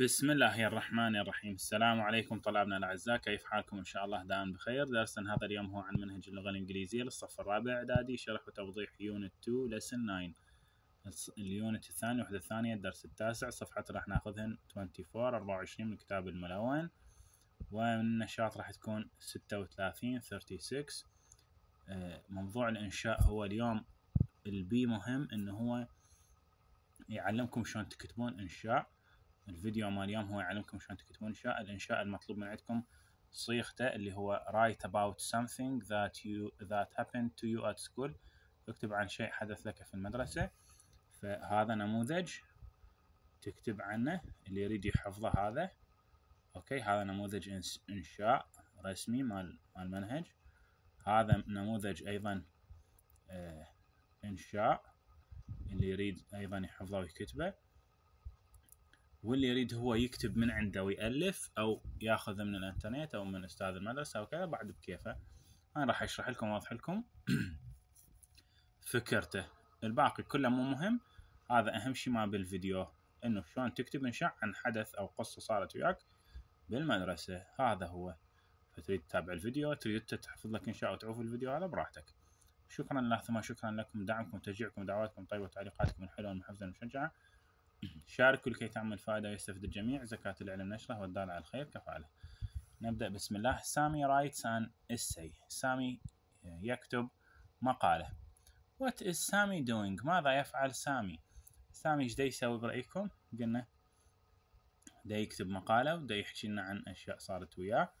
بسم الله الرحمن الرحيم السلام عليكم طلابنا الأعزاء كيف حالكم إن شاء الله دائما بخير درسنا هذا اليوم هو عن منهج اللغة الإنجليزية للصف الرابع إعدادي شرح وتوضيح يونت 2 لسن 9 اليونت الثاني وحدة الثانية الدرس التاسع صفحة راح ناخذهن 24 24 من الكتاب الملون والنشاط راح تكون 36 36 موضوع الإنشاء هو اليوم البي مهم إنه هو يعلمكم شلون تكتبون إنشاء الفيديو مال اليوم هو يعلمكم شلون تكتبون انشاء الانشاء المطلوب من عندكم صيغته اللي هو write about something that you that happened to you at school اكتب عن شيء حدث لك في المدرسة فهذا نموذج تكتب عنه اللي يريد يحفظه هذا اوكي هذا نموذج انشاء رسمي مال مال منهج هذا نموذج ايضا آه، انشاء اللي يريد ايضا يحفظه ويكتبه واللي يريد هو يكتب من عنده ويألف أو ياخذ من الإنترنت أو من أستاذ المدرسة أو كذا بعد بكيفه أنا راح أشرح لكم واضح لكم فكرته الباقي كله مو مهم هذا أهم شيء ما بالفيديو إنه شلون تكتب إنشاء عن حدث أو قصة صارت وياك بالمدرسة هذا هو فتريد تتابع الفيديو تريد تحفظ لك إنشاء وتعوف الفيديو هذا براحتك شكرا لكم شكرا لكم دعمكم تشجيعكم دعواتكم طيبة تعليقاتكم الحلوة المحفزة المشجعة شاركوا لكي تعمل فائدة ويستفيد الجميع زكاة العلم نشره والدال على الخير كفالة نبدأ بسم الله سامي رايتس ان essay سامي يكتب مقالة What is Sammy doing ماذا يفعل سامي سامي ايش يسوي برأيكم قلنا دا يكتب مقالة ودا يحكي لنا عن أشياء صارت وياه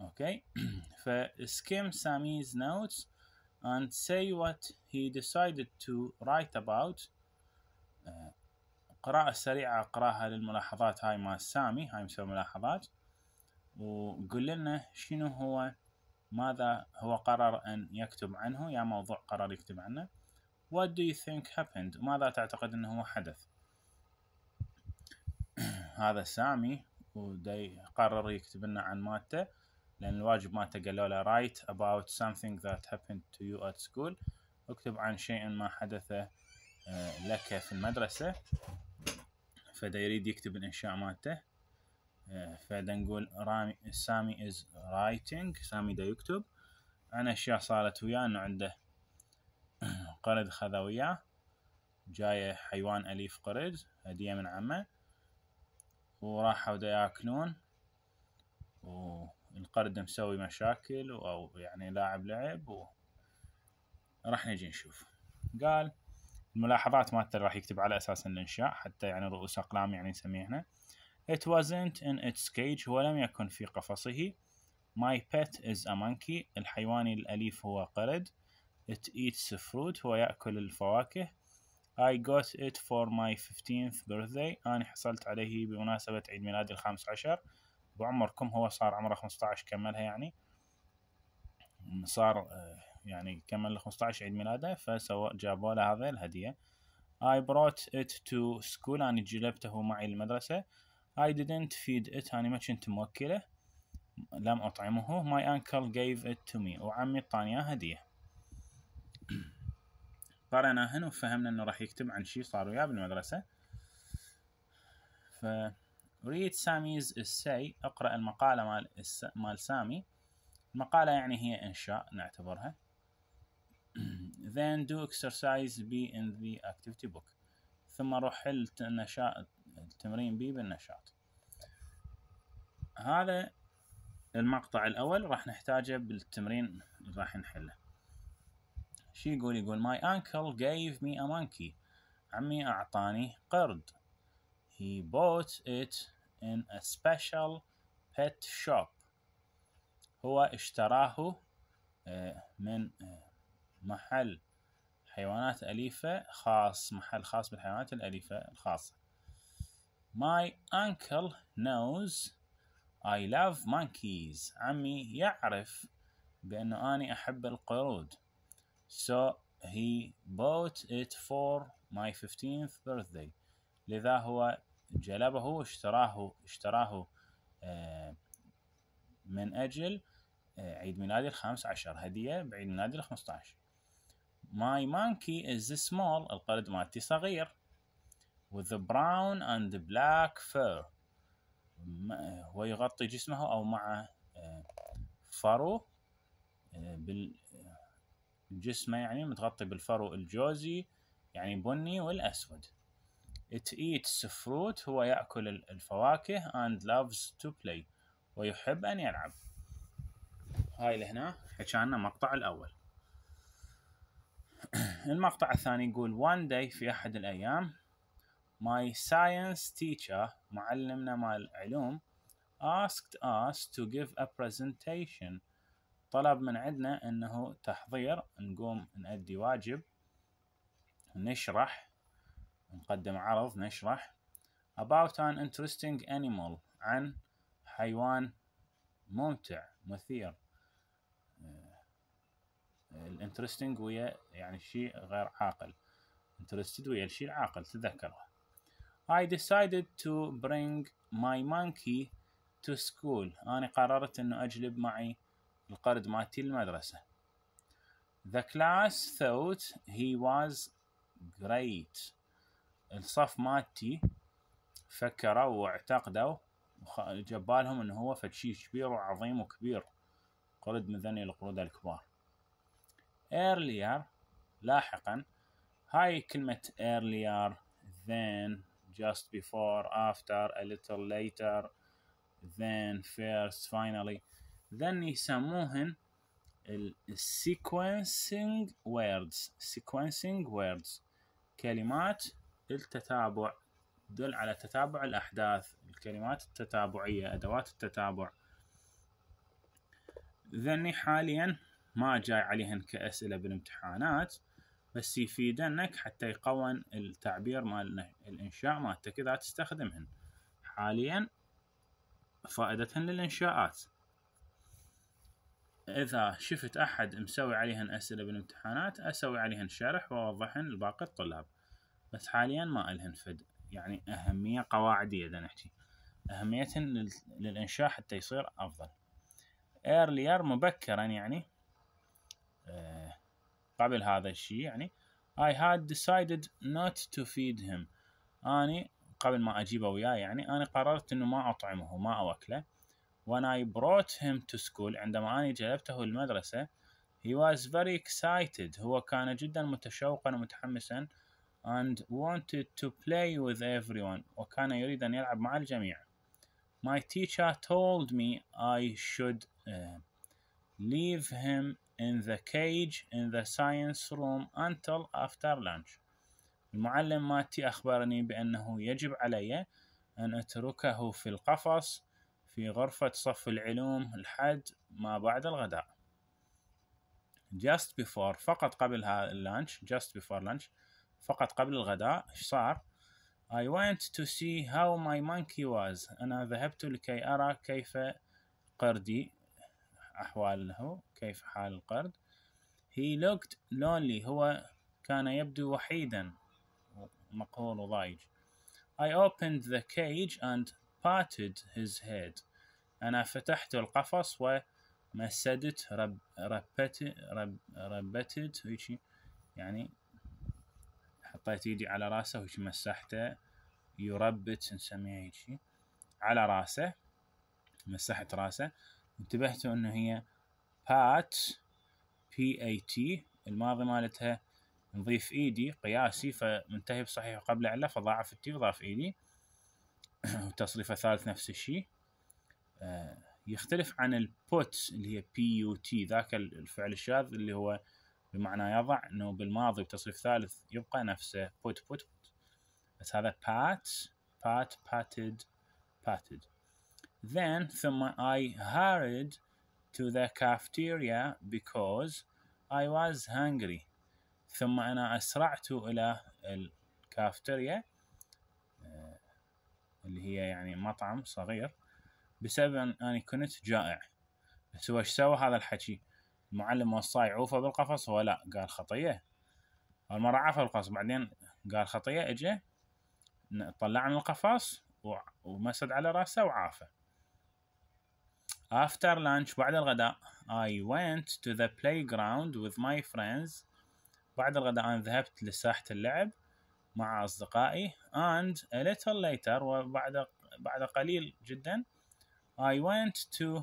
اوكي فسكيم ساميز notes and say what he decided to write about uh, القراءة السريعة أقراها للملاحظات هاي مال سامي هاي مسوي ملاحظات وقول لنا شنو هو ماذا هو قرر أن يكتب عنه يا موضوع قرر يكتب عنه What do you think happened ماذا تعتقد أنه هو حدث هذا سامي ودي قرر يكتب لنا عن مالته لأن الواجب مالته قالوا له write about something that happened to you at school اكتب عن شيء ما حدث آه، لك في المدرسة فدا يريد يكتب الانشاء مالته آه، فدا نقول رامي سامي از رايتنج سامي دا يكتب انا اشياء صارت وياه انه عنده قرد خذا وياه جايه حيوان اليف قرد هديه من عمه وراحوا دا ياكلون والقرد مسوي مشاكل او يعني لاعب لعب وراح نجي نشوف قال الملاحظات مالته راح يكتب على اساس الانشاء حتى يعني رؤوس اقلام يعني نسميه هنا It wasn't in its cage هو لم يكن في قفصه My pet is a monkey الحيوان الأليف هو قرد It eats fruit هو يأكل الفواكه I got it for my 15th birthday أنا حصلت عليه بمناسبة عيد ميلادي الخامس عشر وعمركم هو صار عمره 15 كملها يعني صار آه، يعني كمل 15 عيد ميلاده فسوى جابوا له هذا الهديه I brought it to school أنا جلبته معي المدرسة I didn't feed it أنا ما كنت موكله لم أطعمه My uncle gave it to me وعمي اداني هدية قرأنا هنا وفهمنا انه راح يكتب عن شيء صار وياه بالمدرسة ف read Sammy's essay اقرأ المقالة مال مال سامي المقالة يعني هي انشاء نعتبرها then do exercise B in the activity book ثم روح حل التمرين B بالنشاط هذا المقطع الأول راح نحتاجه بالتمرين اللي راح نحله شي يقول يقول my uncle gave me a monkey عمي أعطاني قرد he bought it in a special pet shop هو اشتراه آه، من آه، محل حيوانات أليفة خاص محل خاص بالحيوانات الأليفة الخاصة My uncle knows I love monkeys عمي يعرف بأنه أني أحب القرود So he bought it for my 15th birthday لذا هو جلبه واشتراه اشتراه آه، من أجل آه، عيد ميلادي الخامس عشر هدية بعيد ميلادي الخمسة عشر My monkey is small القرد مالتي صغير with brown and black fur آه، ويغطي جسمه أو مع آه، فرو آه، بالجسمه يعني متغطي بالفرو الجوزي يعني بني والأسود It eats fruit هو يأكل الفواكه and loves to play ويحب أن يلعب هاي لهنا حكينا المقطع الأول المقطع الثاني يقول one day في أحد الأيام my science teacher معلمنا مال علوم asked us to give a presentation طلب من عندنا انه تحضير نقوم نأدي واجب نشرح نقدم عرض نشرح about an interesting animal عن حيوان ممتع مثير الانترستنج ويا يعني شيء غير عاقل انترستد ويا الشيء العاقل تذكره I decided to bring my monkey to school أنا قررت أنه أجلب معي القرد مالتي للمدرسة The class thought he was great الصف مالتي فكروا واعتقدوا جبالهم انه هو فتشي كبير وعظيم وكبير قرد من ذني القرود الكبار earlier لاحقا هاي كلمة earlier than just before after a little later then first finally then يسموهن ال sequencing words sequencing words كلمات التتابع تدل على تتابع الأحداث الكلمات التتابعية أدوات التتابع ذني حاليا ما جاي عليهن كأسئلة بالامتحانات بس يفيدنك حتى يقون التعبير مال الإنشاء مالتك إذا تستخدمهن حاليا فائدتهن للإنشاءات إذا شفت أحد مسوي عليهن أسئلة بالامتحانات أسوي عليهن شرح وأوضحهن لباقي الطلاب بس حاليا ما إلهن فد يعني أهمية قواعدية إذا نحكي أهميتهن للإنشاء حتى يصير أفضل earlier مبكرا يعني قبل هذا الشيء يعني I had decided not to feed him أني قبل ما أجيبه وياه يعني أنا قررت إنه ما أطعمه ما أوكله when I brought him to school عندما أنا جلبته المدرسة he was very excited هو كان جدا متشوقا ومتحمسا and wanted to play with everyone وكان يريد أن يلعب مع الجميع my teacher told me I should uh, leave him in the cage in the science room until after lunch المعلم مالتي أخبرني بأنه يجب علي أن أتركه في القفص في غرفة صف العلوم لحد ما بعد الغداء just before فقط قبل اللانش just before lunch فقط قبل الغداء ايش صار I went to see how my monkey was أنا ذهبت لكي أرى كيف قردي أحواله كيف حال القرد He looked lonely هو كان يبدو وحيدا مقهور وضايج I opened the cage and patted his head أنا فتحت القفص ومسدت رب ربت رب ربتت يعني حطيت ايدي على راسه وش مسحته يربت نسميها هيك على راسه مسحت راسه انتبهتوا انه هي بات بي اي تي الماضي مالتها نضيف ايدي e قياسي فمنتهي بصحيح قبل علة فضاعف التي وضاف ايدي e وتصريفة ثالث نفس الشيء آه، يختلف عن البوت اللي هي بي يو تي ذاك الفعل الشاذ اللي هو بمعنى يضع انه بالماضي وتصريف ثالث يبقى نفسه بوت بوت, بوت. بس هذا بات بات باتد باتد Then ثم I hurried to the cafeteria because I was hungry. ثم أنا أسرعت إلى الكافتيريا اللي هي يعني مطعم صغير بسبب أن أني كنت جائع بس هو ايش سوى هذا الحكي المعلم وصاه يعوفه بالقفص هو لا قال خطية اول مره عفى بالقفص بعدين قال خطية اجى طلع من القفص ومسد على راسه وعافه After lunch بعد الغداء I went to the playground with my friends بعد الغداء أنا ذهبت لساحة اللعب مع أصدقائي and a little later وبعد بعد قليل جدا I went to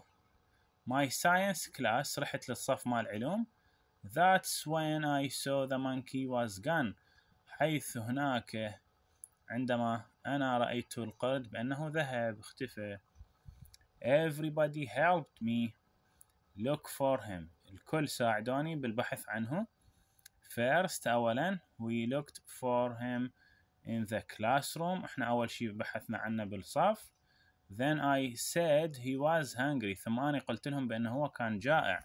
my science class رحت للصف مال العلوم That's when I saw the monkey was gone حيث هناك عندما أنا رأيت القرد بأنه ذهب اختفى everybody helped me look for him الكل ساعدوني بالبحث عنه first أولا we looked for him in the classroom احنا أول شيء بحثنا عنه بالصف then I said he was hungry ثم أنا قلت لهم بأنه هو كان جائع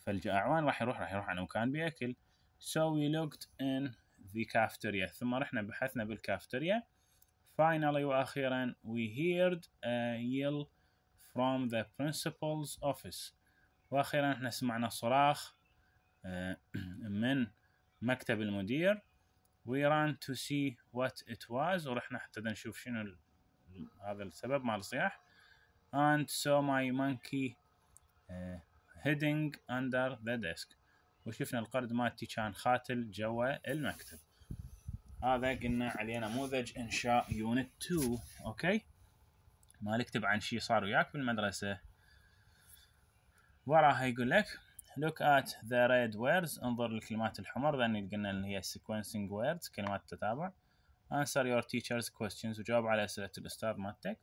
فالجائعوان راح يروح راح يروح عن مكان بيأكل so we looked in the cafeteria ثم رحنا بحثنا بالكافتيريا finally وأخيرا we heard a yell from the principal's office واخيرا احنا سمعنا صراخ آه، من مكتب المدير we ran to see what it was ورحنا حتى نشوف شنو هذا السبب مال الصياح and saw my monkey uh, آه، heading under the desk وشفنا القرد مالتي كان خاتل جوا المكتب هذا قلنا عليه نموذج انشاء يونت 2 اوكي okay. مالك تبع عن شي صار وياك بالمدرسة وراها يقول لك look at the red words انظر للكلمات الحمر لان قلنا اللي هي sequencing words كلمات التتابع answer your teacher's questions وجاوب على أسئلة الأستاذ مالتك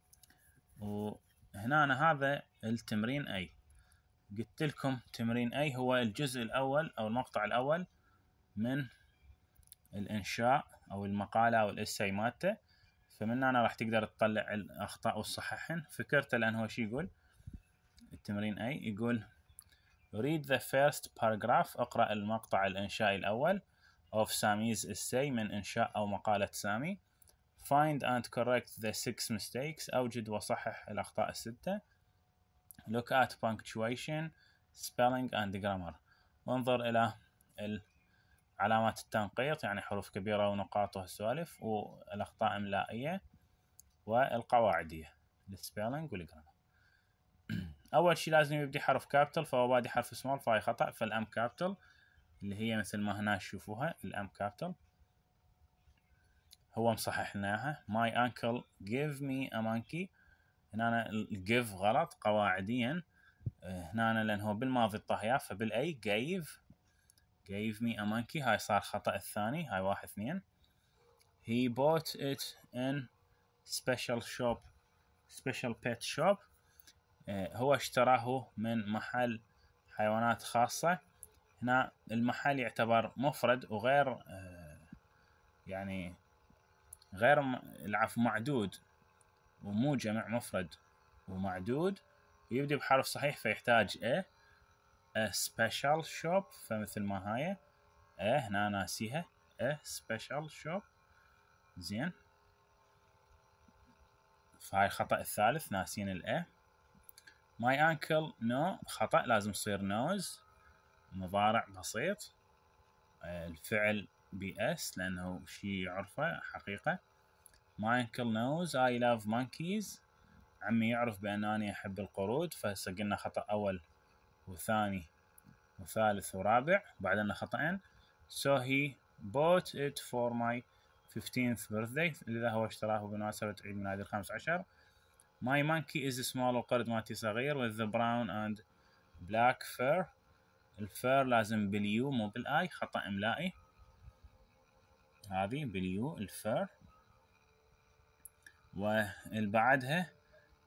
وهنا أنا هذا التمرين أي قلت لكم تمرين أي هو الجزء الأول أو المقطع الأول من الإنشاء أو المقالة أو الإساي مالته فمن هنا راح تقدر تطلع الاخطاء وتصححهن فكرته لان هو شي يقول التمرين اي يقول read the first paragraph اقرأ المقطع الانشائي الاول of Sami's essay من انشاء او مقالة سامي find and correct the six mistakes اوجد وصحح الاخطاء الستة look at punctuation spelling and grammar انظر الى علامات التنقيط يعني حروف كبيرة ونقاط وهالسوالف والأخطاء إملائية والقواعدية السبيلنج والجرامر أول شي لازم يبدي حرف كابيتال فهو بادي حرف سمول فهاي خطأ فالأم كابيتال اللي هي مثل ما هنا تشوفوها الأم كابيتال هو مصححناها ماي أنكل جيف مي أ مانكي هنا الجيف غلط قواعديا آه، هنا لأن هو بالماضي الطهياف فبالأي جيف gave me a monkey هاي صار خطأ الثاني هاي واحد اثنين he bought it in special shop special pet shop uh, هو اشتراه من محل حيوانات خاصة هنا المحل يعتبر مفرد وغير uh, يعني غير العفو معدود ومو جمع مفرد ومعدود ويبدي بحرف صحيح فيحتاج ايه سبيشال شوب فمثل ما هاي اه هنا ناسيها اه سبيشال شوب زين فهاي الخطأ الثالث ناسين الاه ماي انكل نو خطأ لازم يصير نوز مضارع بسيط الفعل بي اس لانه شيء يعرفه حقيقة ماي انكل نوز اي لاف مونكيز عمي يعرف بانني احب القرود فهسه قلنا خطأ اول وثاني وثالث ورابع بعدنا خطأين so he bought it for my 15th birthday لذا هو اشتراه بمناسبة عيد ميلادي الخامس عشر my monkey is small القرد مالتي صغير with the brown and black fur الفير لازم باليو مو بالاي خطأ إملائي هذه باليو الفير والبعدها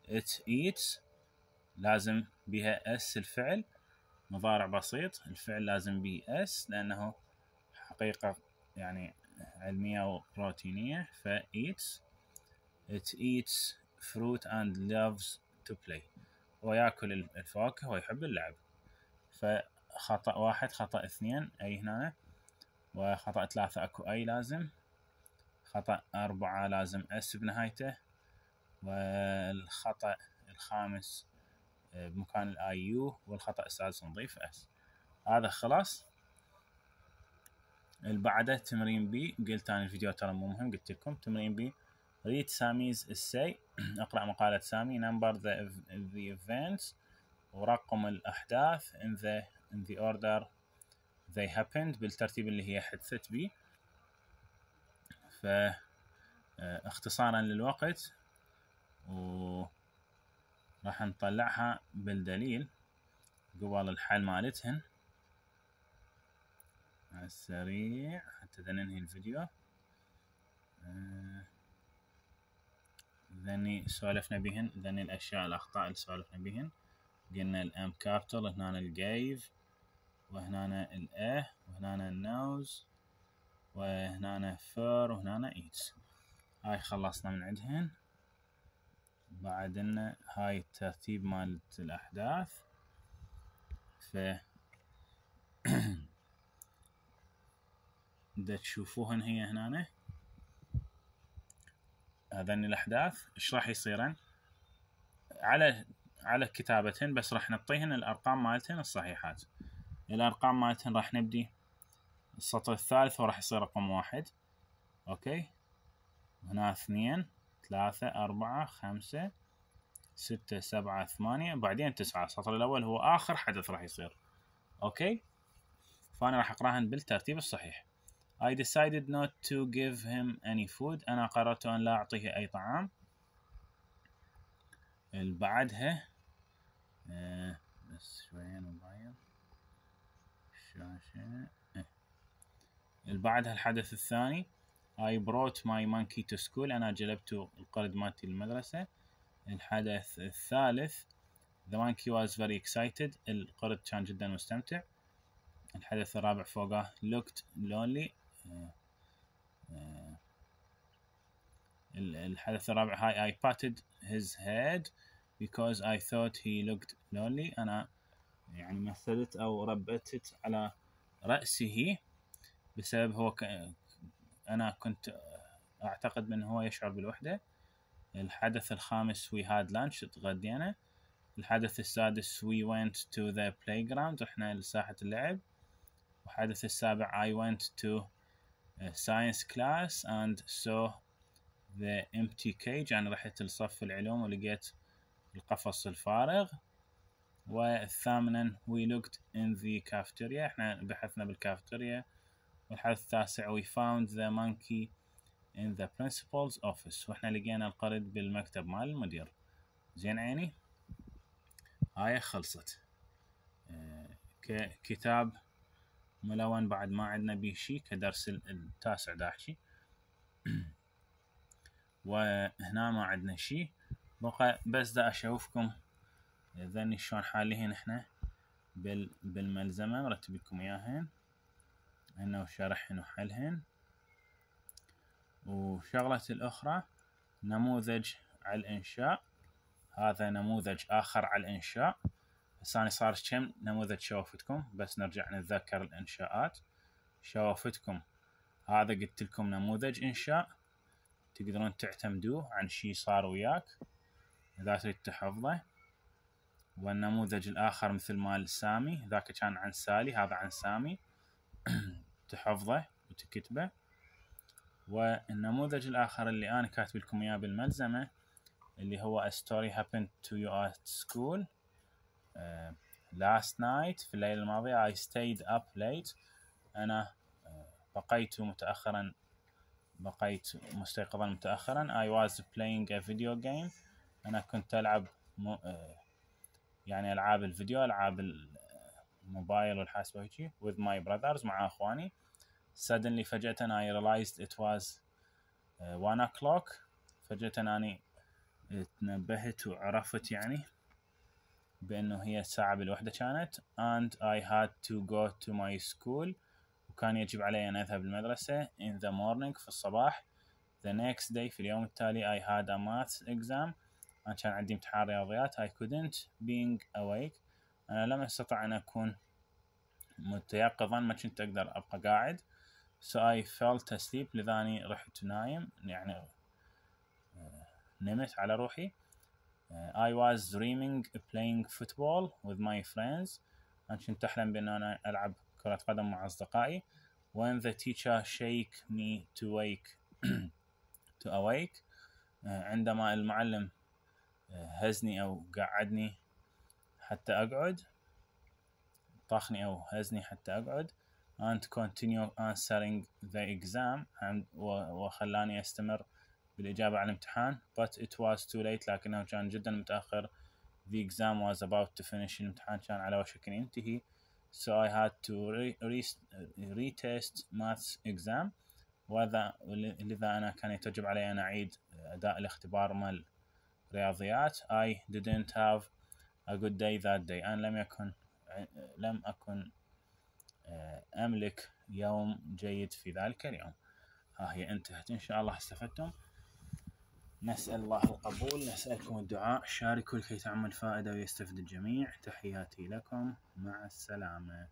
it eats لازم بها اس الفعل مضارع بسيط الفعل لازم بي اس لأنه حقيقة يعني علمية وروتينية ف eats it eats fruit and loves to play ياكل الفواكه ويحب اللعب فخطأ واحد خطأ اثنين أي هنا وخطأ ثلاثة أكو أي لازم خطأ أربعة لازم أس بنهايته والخطأ الخامس بمكان الاي يو والخطأ السادس نضيف اس هذا خلاص البعدة بعده تمرين بي قلت انا الفيديو ترى مو مهم قلت لكم تمرين بي ريت ساميز السي اقرأ مقالة سامي نمبر ذا ايفنتس ورقم الأحداث ان ذا ان ذا اوردر they happened بالترتيب اللي هي حدثت بيه آه، فاختصارا للوقت و راح نطلعها بالدليل قبل الحل مالتهن على السريع حتى ننهي الفيديو ذني سولفنا بهن ذني الاشياء الاخطاء اللي سولفنا بهن قلنا الام كابتل هنا الجيف وهنا الاه وهنا النوز وهنا فر وهنا ايتس هاي خلصنا من عندهن بعد ان هاي الترتيب مالت الاحداث ف دا تشوفوهن هي هنا هذن الاحداث ايش راح يصيرن على على كتابتهن بس راح نعطيهن الارقام مالتهن الصحيحات الارقام مالتهن راح نبدي السطر الثالث وراح يصير رقم واحد اوكي هنا اثنين ثلاثة أربعة خمسة ستة سبعة ثمانية بعدين تسعة السطر الأول هو آخر حدث راح يصير أوكي فأنا راح أقرأهن بالترتيب الصحيح I decided not to give him any food أنا قررت أن لا أعطيه أي طعام بعدها آه بس شوية نغير الشاشة آه. بعدها الحدث الثاني I brought my monkey to school أنا جلبت القرد مالتي للمدرسة الحدث الثالث The monkey was very excited القرد كان جدا مستمتع الحدث الرابع فوقه looked lonely الحدث الرابع هاي I patted his head because I thought he looked lonely أنا يعني مثلت أو ربتت على رأسه بسبب هو أنا كنت أعتقد انه هو يشعر بالوحدة الحدث الخامس وي هاد لانش تغدينا الحدث السادس وي ونت تو ذا بلاي جراوند رحنا لساحة اللعب الحدث السابع وينت تو ساينس كلاس اند سو ذا the empty كيج يعني رحت لصف العلوم ولقيت القفص الفارغ والثامنا وي لوكت ان ذا كافتيريا احنا بحثنا بالكافيتيريا الحرف التاسع we found the monkey in the principal's office واحنا لقينا القرد بالمكتب مال المدير زين عيني هاي خلصت آه، كتاب ملون بعد ما عندنا بيه شي كدرس التاسع داحشي وهنا ما عندنا شي بقى بس دا اشوفكم ذني شلون حالهن احنا بالملزمة مرتب لكم اياهن انه وشرحهن وحلهن وشغلة الأخرى نموذج على الإنشاء هذا نموذج آخر على الإنشاء بس أنا صار كم نموذج شوفتكم بس نرجع نتذكر الإنشاءات شوفتكم هذا قلت لكم نموذج إنشاء تقدرون تعتمدوه عن شي صار وياك إذا تريد تحفظه والنموذج الآخر مثل مال سامي ذاك كان عن سالي هذا عن سامي تحفظه وتكتبه والنموذج الآخر اللي أنا كاتب لكم إياه بالملزمة اللي هو A story happened to you at school uh, last night في الليلة الماضية I stayed up late أنا uh, بقيت متأخرا بقيت مستيقظا متأخرا I was playing a video game أنا كنت ألعب م... Uh, يعني ألعاب الفيديو ألعاب الموبايل uh, والحاسبة وهيجي with my brothers مع أخواني suddenly فجأة I realized it was uh, one o'clock فجأة أني تنبهت وعرفت يعني بأنه هي الساعة بالوحدة كانت and I had to go to my school وكان يجب علي أن أذهب للمدرسة in the morning في الصباح the next day في اليوم التالي I had a math exam أنا كان عندي امتحان رياضيات I couldn't being awake أنا لم أستطع أن أكون متيقظا ما كنت أقدر أبقى قاعد So I felt asleep لذاني رحت نايم يعني آه، نمت على روحي آه، I was dreaming playing football with my friends أنا كنت أحلم بأن أنا ألعب كرة قدم مع أصدقائي when the teacher shake me to wake to awake آه، عندما المعلم هزني أو قعدني حتى أقعد طاخني أو هزني حتى أقعد and continue answering the exam وخلاني استمر بالإجابة على الامتحان but it was too late لكنه كان جدا متأخر the exam was about to finish الامتحان كان على وشك أن ينتهي so I had to re re retest maths exam وهذا لذا أنا كان يتجب علي أن أعيد أداء الاختبار مال رياضيات I didn't have a good day that day أنا لم يكن لم أكن آه، أملك يوم جيد في ذلك اليوم ها هي انتهت إن شاء الله استفدتم نسأل الله القبول نسألكم الدعاء شاركوا لكي تعمل فائدة ويستفد الجميع تحياتي لكم مع السلامة